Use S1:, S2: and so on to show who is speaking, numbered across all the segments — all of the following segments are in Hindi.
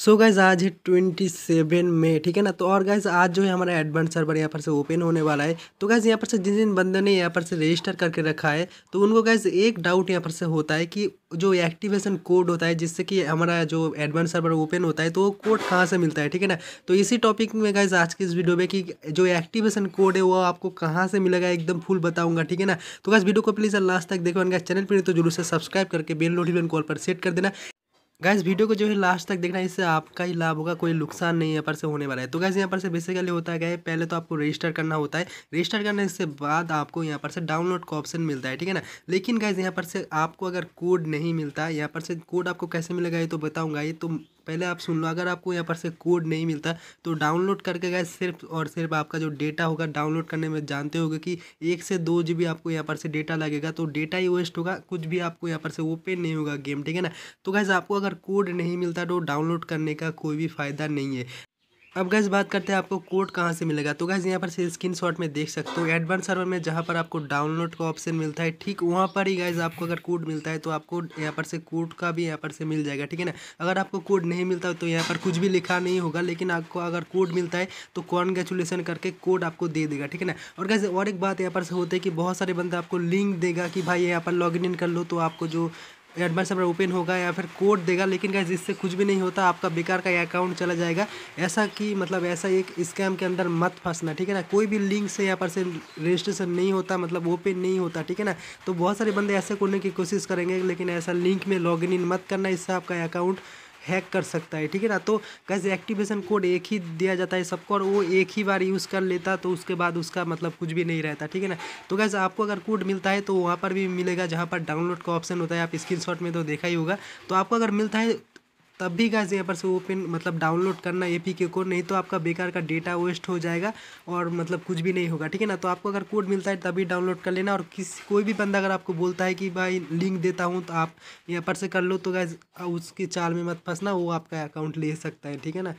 S1: सो so गाइज आज है ट्वेंटी सेवन में ठीक है ना तो और गाइज आज जो है हमारा एडवांस सर्वर यहाँ पर से ओपन होने वाला है तो गाइज यहाँ पर से जिन जिन बंदों ने यहाँ पर से रजिस्टर करके रखा है तो उनको गाइज एक डाउट यहाँ पर से होता है कि जो एक्टिवेशन कोड होता है जिससे कि हमारा जो एडवांस सर्वर ओपन होता है तो वो कोड कहाँ से मिलता है ठीक है ना तो इसी टॉपिक में गाइज आज की इस वीडियो में कि जो एक्टिवेशन कोड है वो आपको कहाँ से मिलेगा एकदम फुल बताऊँगा ठीक है ना तो गाइज वीडियो को प्लीज़ लास्ट तक देखो चैनल पर तो जरूर से सब्सक्राइब करके बेल नोटिफिकेशन कॉल पर सेट कर देना गाइज़ वीडियो को जो है लास्ट तक देखना इससे आपका ही लाभ होगा कोई नुकसान नहीं यहाँ पर से होने वाला है तो गाइज़ यहाँ पर से बेसिकली होता है पहले तो आपको रजिस्टर करना होता है रजिस्टर करने से बाद आपको यहाँ पर से डाउनलोड का ऑप्शन मिलता है ठीक है ना लेकिन गैस यहाँ पर से आपको अगर कोड नहीं मिलता है यहाँ पर से कोड आपको कैसे मिलेगा ये तो बताऊँगा ये तो पहले आप सुन लो अगर आपको यहाँ पर से कोड नहीं मिलता तो डाउनलोड करके गए सिर्फ और सिर्फ आपका जो डेटा होगा डाउनलोड करने में जानते होगे कि एक से दो जी आपको यहाँ पर से डेटा लगेगा तो डेटा ही वेस्ट होगा कुछ भी आपको यहाँ पर से ओपन नहीं होगा गेम ठीक है ना तो गैस आपको अगर कोड नहीं मिलता तो डाउनलोड करने का कोई भी फ़ायदा नहीं है अब गैस बात करते हैं आपको कोड कहाँ से मिलेगा तो गैस यहाँ पर से स्क्रीन शॉट में देख सकते हो एडवांस सर्वर में जहाँ पर आपको डाउनलोड का ऑप्शन मिलता है ठीक वहाँ पर ही गैस आपको अगर कोड मिलता है तो आपको यहाँ पर से कोड का भी यहाँ पर से मिल जाएगा ठीक है ना अगर आपको कोड नहीं मिलता तो यहाँ पर कुछ भी लिखा नहीं होगा लेकिन आपको अगर कोड मिलता है तो कॉन्ग्रेचुलेसन करके कोड आपको दे देगा ठीक है ना और गैस और एक बात यहाँ पर से होता है कि बहुत सारे बंदे आपको लिंक देगा कि भाई यहाँ पर लॉग कर लो तो आपको जो एडवांस सर्वर ओपन होगा या फिर कोड देगा लेकिन गाइज इससे कुछ भी नहीं होता आपका बेकार का अकाउंट चला जाएगा ऐसा कि मतलब ऐसा एक स्कैम के अंदर मत फंसना ठीक है ना कोई भी लिंक से यहाँ पर से रजिस्ट्रेशन नहीं होता मतलब ओपन नहीं होता ठीक है ना तो बहुत सारे बंदे ऐसे करने की कोशिश करेंगे लेकिन ऐसा लिंक में लॉग इन मत करना इससे आपका अकाउंट हैक कर सकता है ठीक है ना तो कैसे एक्टिवेशन कोड एक ही दिया जाता है सबको और वो एक ही बार यूज़ कर लेता तो उसके बाद उसका मतलब कुछ भी नहीं रहता ठीक है ना तो कैसे आपको अगर कोड मिलता है तो वहाँ पर भी मिलेगा जहाँ पर डाउनलोड का ऑप्शन होता है आप स्क्रीन में तो देखा ही होगा तो आपको अगर मिलता है तब भी गाइज यहाँ पर से ओपन मतलब डाउनलोड करना ए पी के कोड नहीं तो आपका बेकार का डेटा वेस्ट हो जाएगा और मतलब कुछ भी नहीं होगा ठीक है ना तो आपको अगर कोड मिलता है तभी डाउनलोड कर लेना और किस कोई भी बंदा अगर आपको बोलता है कि भाई लिंक देता हूँ तो आप यहाँ पर से कर लो तो गाइज उसके चाल में मत फंसना वो आपका अकाउंट ले सकता है ठीक है ना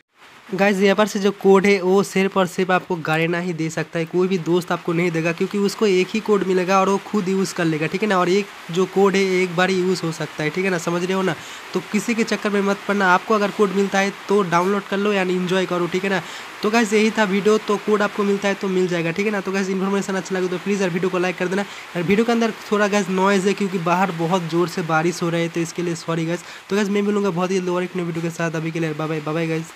S1: गाइज यहाँ पर से जो कोड है वो सिर्फ और सिर्फ आपको गारेना ही दे सकता है कोई भी दोस्त आपको नहीं देगा क्योंकि उसको एक ही कोड मिलेगा और वो खुद यूज़ कर लेगा ठीक है ना और एक जो कोड है एक बार ही यूज़ हो सकता है ठीक है ना समझ रहे हो ना तो किसी के चक्कर में मत पड़ना आपको अगर कोड मिलता है तो डाउनलोड कर लो यानी इन्जॉय करो ठीक है ना तो गैस यही था वीडियो तो कोड आपको मिलता है तो मिल जाएगा ठीक है ना तो गाइज़ इन्फॉर्मेशन अच्छा लगे तो प्लीज़ यार वीडियो को लाइक कर देना यार वीडियो के अंदर थोड़ा गैस नॉइज़ है क्योंकि बाहर बहुत जोर से बारिश हो रही है तो इसके लिए सॉरी गैस तो गैस मैं मिलूंगा बहुत ही लोअर एक नई वीडियो के साथ अभी के लिए बाय बाय गैस